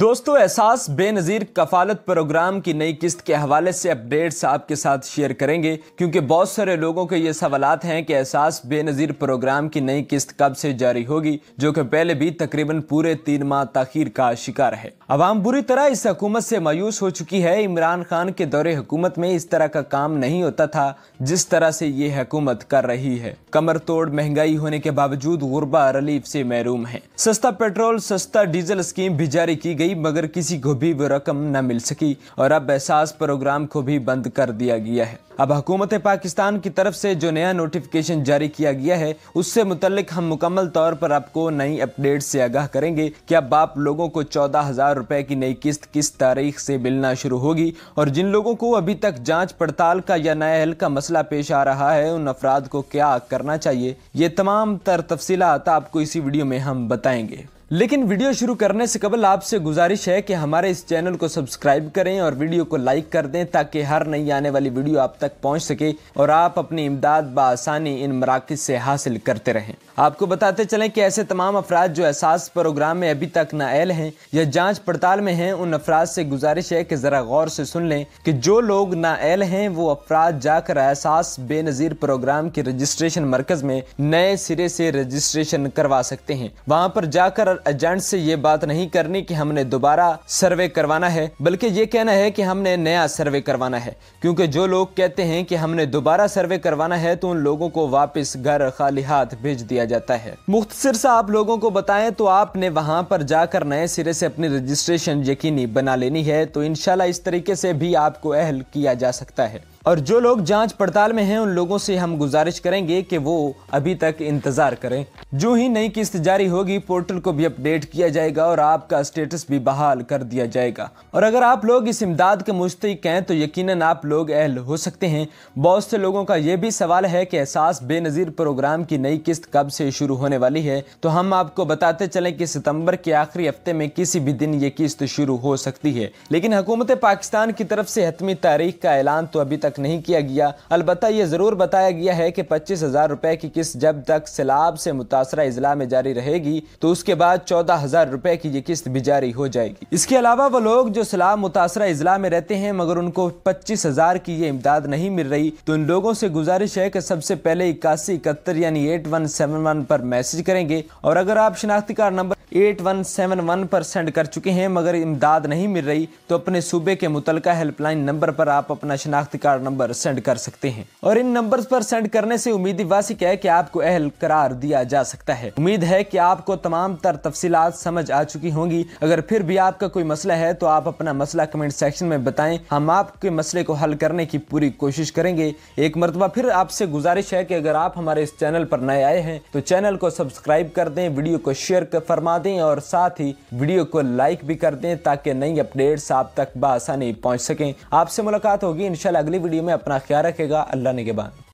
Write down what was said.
दोस्तों एहसास बेनज़ीर कफालत प्रोग्राम की नई किस्त के हवाले से अपडेट्स आपके साथ शेयर करेंगे क्योंकि बहुत सारे लोगों के ये सवाल हैं कि एहसास बेनज़ीर प्रोग्राम की नई किस्त कब से जारी होगी जो कि पहले भी तकरीबन पूरे तीन माह तखीर का शिकार है अवाम बुरी तरह इस हकूमत से मायूस हो चुकी है इमरान खान के दौरे हुकूमत में इस तरह का काम नहीं होता था जिस तरह से ये हकूमत कर रही है कमर तोड़ महंगाई होने के बावजूद गुरबा रिलीफ से महरूम है सस्ता पेट्रोल सस्ता डीजल स्कीम भी जारी की गई गई मगर किसी को भी वो रकम न मिल सकी और अब एहसास प्रोग्राम को भी बंद कर दिया गया है अब हुकूमत पाकिस्तान की तरफ से जो नया नोटिफिकेशन जारी किया गया है उससे मुतलक हम मुकम्मल तौर पर आपको नई अपडेट से आगाह करेंगे कि अब आप लोगों को चौदह हज़ार रुपये की नई किस्त किस तारीख से मिलना शुरू होगी और जिन लोगों को अभी तक जांच पड़ताल का या नए हल का मसला पेश आ रहा है उन अफराद को क्या करना चाहिए ये तमाम तर तफसीत आपको इसी वीडियो में हम बताएंगे लेकिन वीडियो शुरू करने से कबल आपसे गुजारिश है कि हमारे इस चैनल को सब्सक्राइब करें और वीडियो को लाइक कर दें ताकि हर नई आने वाली वीडियो आप तक पहुंच सके और आप अपनी इमदाद बसानी इन मराकज़ से हासिल करते रहें आपको बताते चलें कि ऐसे तमाम अफराद जो एहसास प्रोग्राम में अभी तक नायल हैं या जाँच पड़ताल में हैं उन अफराद से गुजारिश है कि ज़रा गौर से सुन लें कि जो लोग नायल हैं वो अफराद जाकर एहसास बेनज़ीर प्रोग्राम के रजिस्ट्रेशन मरकज़ में नए सिरे से रजिस्ट्रेशन करवा सकते हैं वहाँ पर जाकर एजेंट से ये बात नहीं करनी कि हमने दोबारा सर्वे करवाना है बल्कि ये कहना है कि हमने नया सर्वे करवाना है क्योंकि जो लोग कहते हैं कि हमने दोबारा सर्वे करवाना है तो उन लोगों को वापस घर खाली हाथ भेज दिया जाता है मुख्तर सा आप लोगों को बताएं तो आपने वहाँ पर जाकर नए सिरे से अपनी रजिस्ट्रेशन यकीनी बना लेनी है तो इनशाला इस तरीके से भी आपको अहल किया जा सकता है और जो लोग जांच पड़ताल में हैं उन लोगों से हम गुजारिश करेंगे कि वो अभी तक इंतज़ार करें जो ही नई किस्त जारी होगी पोर्टल को भी अपडेट किया जाएगा और आपका स्टेटस भी बहाल कर दिया जाएगा और अगर आप लोग इस इमदाद के मुस्तक हैं तो यकीनन आप लोग अहल हो सकते हैं बहुत से लोगों का ये भी सवाल है कि एहसास बेनज़ीर प्रोग्राम की नई किस्त कब से शुरू होने वाली है तो हम आपको बताते चलें कि सितम्बर के आखिरी हफ्ते में किसी भी दिन ये किस्त शुरू हो सकती है लेकिन हुकूमत पाकिस्तान की तरफ से हतमी तारीख का ऐलान तो अभी तक तक नहीं किया गया अलबत् ये ज़रूर बताया गया है कि पच्चीस हज़ार रुपये की किस्त जब तक सैलाब से मुतासरा अजला में जारी रहेगी तो उसके बाद चौदह हज़ार रुपये की ये किस्त भी जारी हो जाएगी इसके अलावा वो लोग जो सैलाब मुतासर अजला में रहते हैं मगर उनको पच्चीस हज़ार की ये इमदाद नहीं मिल रही तो उन लोगों से गुजारिश है कि सबसे पहले इक्यासी इकहत्तर यानी एट वन सेवन वन पर मैसेज करेंगे और अगर आप शनाख्ती कार्ड नंबर 8171 पर सेंड कर चुके हैं मगर इमदाद नहीं मिल रही तो अपने सूबे के मुतलका हेल्पलाइन नंबर पर आप अपना शनाख्ती कार्ड नंबर सेंड कर सकते हैं और इन नंबर्स पर सेंड करने से उम्मीद वासिक है कि आपको अहल करार दिया जा सकता है उम्मीद है कि आपको तमाम तर तफसीत समझ आ चुकी होंगी अगर फिर भी आपका कोई मसला है तो आप अपना मसला कमेंट सेक्शन में बताएं हम आपके मसले को हल करने की पूरी कोशिश करेंगे एक मरतबा फिर आपसे गुजारिश है कि अगर आप हमारे इस चैनल पर नए आए हैं तो चैनल को सब्सक्राइब कर दें वीडियो को शेयर फरमा दें और साथ ही वीडियो को लाइक भी कर दें ताकि नई अपडेट्स आप तक बसानी पहुँच सकें आपसे मुलाकात होगी इंशाल्लाह अगली वीडियो में अपना ख्याल रखेगा अल्लाह ने के बाद